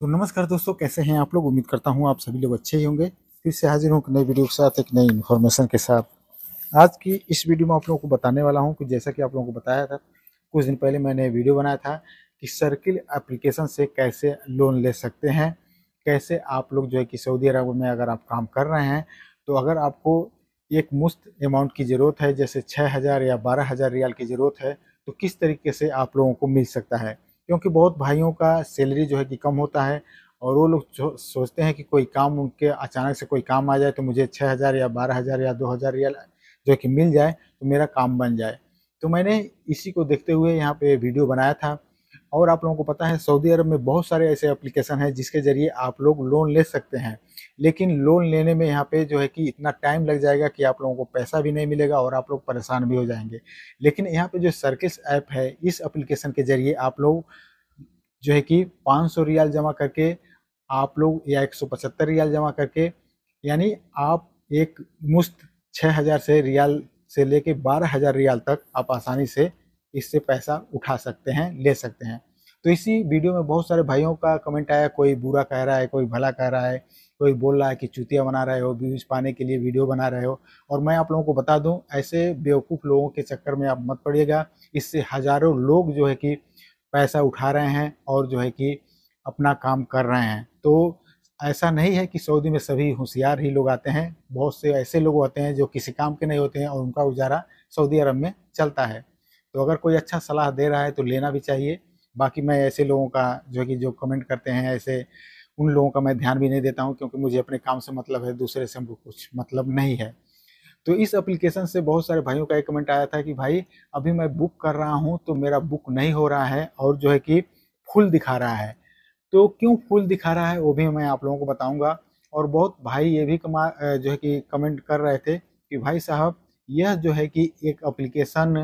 तो नमस्कार दोस्तों कैसे हैं आप लोग उम्मीद करता हूँ आप सभी लोग अच्छे ही होंगे फिर से हाजिर हूं एक नए वीडियो के साथ एक नई इन्फॉर्मेशन के साथ आज की इस वीडियो में आप लोगों को बताने वाला हूँ कि जैसा कि आप लोगों को बताया था कुछ दिन पहले मैंने वीडियो बनाया था कि सर्किल एप्लीकेशन से कैसे लोन ले सकते हैं कैसे आप लोग जो है कि सऊदी अरब में अगर आप काम कर रहे हैं तो अगर आपको एक मुफ्त अमाउंट की ज़रूरत है जैसे छः हज़ार या बारह हज़ार रियाल की ज़रूरत है तो किस तरीके से आप लोगों को मिल सकता है क्योंकि बहुत भाइयों का सैलरी जो है कि कम होता है और वो लोग सोचते हैं कि कोई काम उनके अचानक से कोई काम आ जाए तो मुझे छः हज़ार या बारह हज़ार या दो हज़ार या जो कि मिल जाए तो मेरा काम बन जाए तो मैंने इसी को देखते हुए यहाँ पे वीडियो बनाया था और आप लोगों को पता है सऊदी अरब में बहुत सारे ऐसे एप्लीकेशन हैं जिसके ज़रिए आप लोग लोन ले सकते हैं लेकिन लोन लेने में यहाँ पे जो है कि इतना टाइम लग जाएगा कि आप लोगों को पैसा भी नहीं मिलेगा और आप लोग परेशान भी हो जाएंगे लेकिन यहाँ पे जो सर्किस ऐप है इस एप्लीकेशन के ज़रिए आप लोग जो है कि पाँच सौ रियाल जमा करके आप लोग या एक सौ पचहत्तर रियाल जमा करके यानी आप एक मुश्त छः हज़ार से रियाल से लेके बारह हज़ार रियाल तक आप आसानी से इससे पैसा उठा सकते हैं ले सकते हैं तो इसी वीडियो में बहुत सारे भाइयों का कमेंट आया कोई बुरा कह रहा है कोई भला कह रहा है कोई बोल रहा है कि चुतिया बना रहे हो व्यूज पाने के लिए वीडियो बना रहे हो और मैं आप लोगों को बता दूं ऐसे बेवकूफ़ लोगों के चक्कर में आप मत पड़िएगा इससे हज़ारों लोग जो है कि पैसा उठा रहे हैं और जो है कि अपना काम कर रहे हैं तो ऐसा नहीं है कि सऊदी में सभी होशियार ही लोग आते हैं बहुत से ऐसे लोग होते हैं जो किसी काम के नहीं होते हैं और उनका उजारा सऊदी अरब में चलता है तो अगर कोई अच्छा सलाह दे रहा है तो लेना भी चाहिए बाकी मैं ऐसे लोगों का जो कि जो कमेंट करते हैं ऐसे उन लोगों का मैं ध्यान भी नहीं देता हूँ क्योंकि मुझे अपने काम से मतलब है दूसरे से हमको कुछ मतलब नहीं है तो इस एप्लीकेशन से बहुत सारे भाइयों का एक कमेंट आया था कि भाई अभी मैं बुक कर रहा हूँ तो मेरा बुक नहीं हो रहा है और जो है कि फुल दिखा रहा है तो क्यों फुल दिखा रहा है वो भी मैं आप लोगों को बताऊँगा और बहुत भाई ये भी कमा जो है कि कमेंट कर रहे थे कि भाई साहब यह जो है कि एक एप्लीकेशन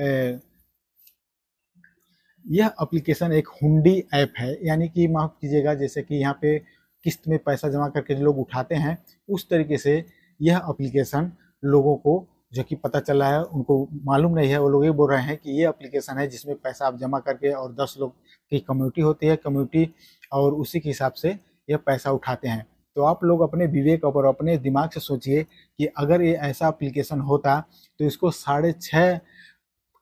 यह एप्लीकेशन एक हुंडी ऐप है यानी कि माफ कीजिएगा जैसे कि यहाँ पे किस्त में पैसा जमा करके लोग उठाते हैं उस तरीके से यह एप्लीकेशन लोगों को जो कि पता चला है उनको मालूम नहीं है वो लोग ये बोल रहे हैं कि ये एप्लीकेशन है जिसमें पैसा आप जमा करके और दस लोग की कम्युनिटी होती है कम्युनिटी और उसी के हिसाब से यह पैसा उठाते हैं तो आप लोग अपने विवेक और अपने दिमाग से सोचिए कि अगर ये ऐसा एप्लीकेशन होता तो इसको साढ़े छः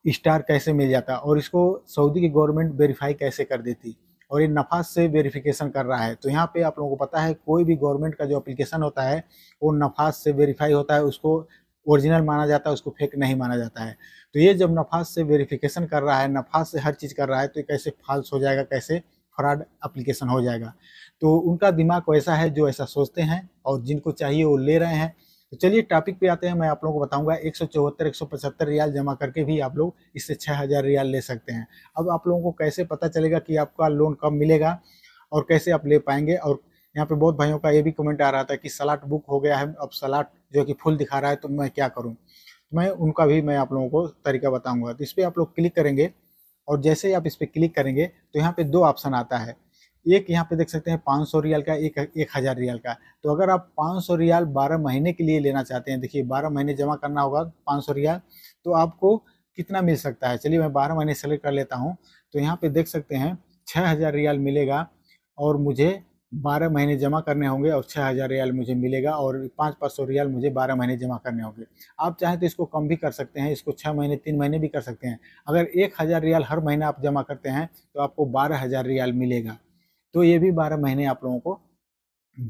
स्टार कैसे मिल जाता और इसको सऊदी की गवर्नमेंट वेरीफाई कैसे कर देती और ये नफा से वेरिफिकेशन कर रहा है तो यहाँ पे आप लोगों को पता है कोई भी गवर्नमेंट का जो अप्लीकेशन होता है वो नफाज से वेरीफाई होता है उसको ओरिजिनल माना जाता है उसको फेक नहीं माना जाता है तो ये जब नफाज से वेरिफिकेशन कर रहा है नफाज से हर चीज़ कर रहा है तो ये कैसे फाल्स हो जाएगा कैसे फ्रॉड अप्लीकेशन हो जाएगा तो उनका दिमाग वैसा है जो ऐसा सोचते हैं और जिनको चाहिए वो ले रहे हैं तो चलिए टॉपिक पे आते हैं मैं आप लोगों को बताऊंगा एक सौ चौहत्तर एक सौ पचहत्तर रियाल जमा करके भी आप लोग इससे छः हज़ार रियाल ले सकते हैं अब आप लोगों को कैसे पता चलेगा कि आपका लोन कब मिलेगा और कैसे आप ले पाएंगे और यहाँ पे बहुत भाइयों का ये भी कमेंट आ रहा था कि सलाट बुक हो गया है अब सलाट जो कि फुल दिखा रहा है तो मैं क्या करूँ मैं उनका भी मैं आप लोगों को तरीका बताऊँगा तो इस पर आप लोग क्लिक करेंगे और जैसे ही आप इस पर क्लिक करेंगे तो यहाँ पर दो ऑप्शन आता है एक यहाँ पे देख सकते हैं पाँच सौ रियाल का एक एक हज़ार रियाल का तो अगर आप पाँच सौ रियाल बारह महीने के लिए लेना चाहते हैं देखिए बारह महीने जमा करना होगा पाँच सौ रियाल तो आपको कितना मिल सकता है चलिए मैं बारह महीने सेलेक्ट कर लेता हूँ तो यहाँ पे देख सकते हैं छः हज़ार रियाल मिलेगा और मुझे बारह महीने जमा करने होंगे और छः हज़ार रियाल मुझे मिलेगा और पाँच पाँच सौ रियाल मुझे बारह महीने जमा करने होंगे आप चाहें तो इसको कम भी कर सकते हैं इसको छः महीने तीन महीने भी कर सकते हैं अगर एक हज़ार रियाल हर महीना आप जमा करते हैं तो आपको बारह हज़ार रियाल मिलेगा तो ये भी बारह महीने आप लोगों को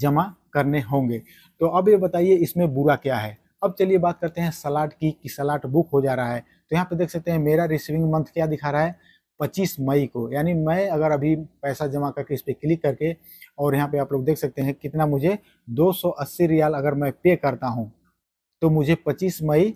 जमा करने होंगे तो अब ये बताइए इसमें बुरा क्या है अब चलिए बात करते हैं सलाट की कि सलाट बुक हो जा रहा है तो यहाँ पे देख सकते हैं मेरा रिसीविंग मंथ क्या दिखा रहा है 25 मई को यानी मैं अगर अभी पैसा जमा करके इस पर क्लिक करके और यहाँ पे आप लोग देख सकते हैं कितना मुझे 280 रियाल अगर मैं पे करता हूँ तो मुझे 25 मई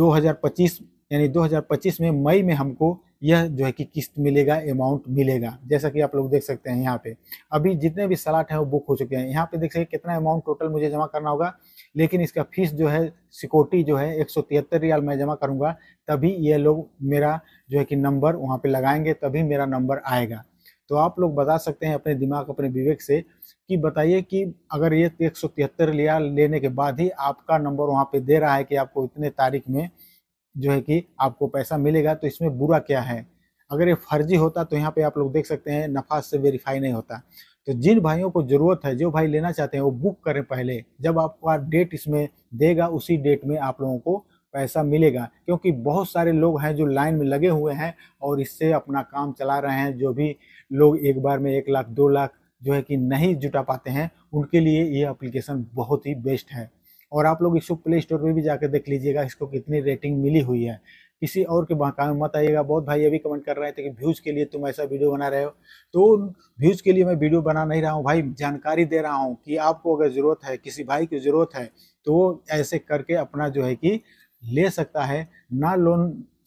2025 यानी 2025 में मई में हमको यह जो है कि किस्त मिलेगा अमाउंट मिलेगा जैसा कि आप लोग देख सकते हैं यहाँ पे अभी जितने भी सलाट हैं वो बुक हो चुके हैं यहाँ पे देख सकते कितना अमाउंट टोटल मुझे जमा करना होगा लेकिन इसका फीस जो है सिक्योरिटी जो है एक सौ तिहत्तर रियाल मैं जमा करूँगा तभी ये लोग मेरा जो है कि नंबर वहाँ पर लगाएंगे तभी मेरा नंबर आएगा तो आप लोग बता सकते हैं अपने दिमाग अपने विवेक से कि बताइए कि अगर ये एक सौ तिहत्तर रियाल लेने के बाद ही आपका नंबर वहाँ पर दे रहा है कि आपको इतने तारीख में जो है कि आपको पैसा मिलेगा तो इसमें बुरा क्या है अगर ये फर्जी होता तो यहाँ पे आप लोग देख सकते हैं नफा से वेरीफाई नहीं होता तो जिन भाइयों को ज़रूरत है जो भाई लेना चाहते हैं वो बुक करें पहले जब आपका डेट इसमें देगा उसी डेट में आप लोगों को पैसा मिलेगा क्योंकि बहुत सारे लोग हैं जो लाइन में लगे हुए हैं और इससे अपना काम चला रहे हैं जो भी लोग एक बार में एक लाख दो लाख जो है कि नहीं जुटा पाते हैं उनके लिए ये अप्लीकेशन बहुत ही बेस्ट है और आप लोग इसको प्ले स्टोर पर भी जाकर देख लीजिएगा इसको कितनी रेटिंग मिली हुई है किसी और के बहका में मत आइएगा बहुत भाई ये भी कमेंट कर रहे थे कि व्यूज़ के लिए तुम ऐसा वीडियो बना रहे हो तो व्यूज़ के लिए मैं वीडियो बना नहीं रहा हूँ भाई जानकारी दे रहा हूँ कि आपको अगर ज़रूरत है किसी भाई की ज़रूरत है तो वो ऐसे करके अपना जो है कि ले सकता है ना लोन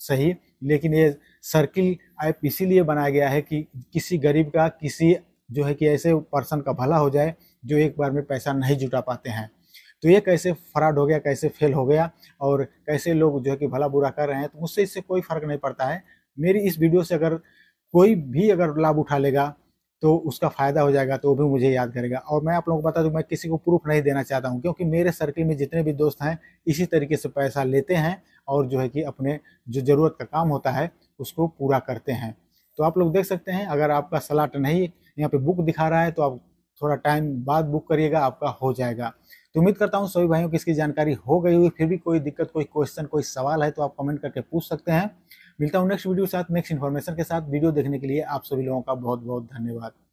सही लेकिन ये सर्किल ऐप इसीलिए बनाया गया है कि किसी गरीब का किसी जो है कि ऐसे पर्सन का भला हो जाए जो एक बार में पैसा नहीं जुटा पाते हैं तो ये कैसे फ्रॉड हो गया कैसे फेल हो गया और कैसे लोग जो है कि भला बुरा कर रहे हैं तो मुझसे इससे कोई फर्क नहीं पड़ता है मेरी इस वीडियो से अगर कोई भी अगर लाभ उठा लेगा तो उसका फ़ायदा हो जाएगा तो वो भी मुझे याद करेगा और मैं आप लोगों को बता दूं मैं किसी को प्रूफ नहीं देना चाहता हूं क्योंकि मेरे सर्किल में जितने भी दोस्त हैं इसी तरीके से पैसा लेते हैं और जो है कि अपने जो ज़रूरत का काम होता है उसको पूरा करते हैं तो आप लोग देख सकते हैं अगर आपका सलाट नहीं यहाँ पे बुक दिखा रहा है तो आप थोड़ा टाइम बाद बुक करिएगा आपका हो जाएगा तो उम्मीद करता हूँ सभी भाइयों की इसकी जानकारी हो गई होगी फिर भी कोई दिक्कत कोई क्वेश्चन कोई सवाल है तो आप कमेंट करके पूछ सकते हैं मिलता हूँ नेक्स्ट वीडियो के साथ नेक्स्ट इन्फॉर्मेशन के साथ वीडियो देखने के लिए आप सभी लोगों का बहुत बहुत धन्यवाद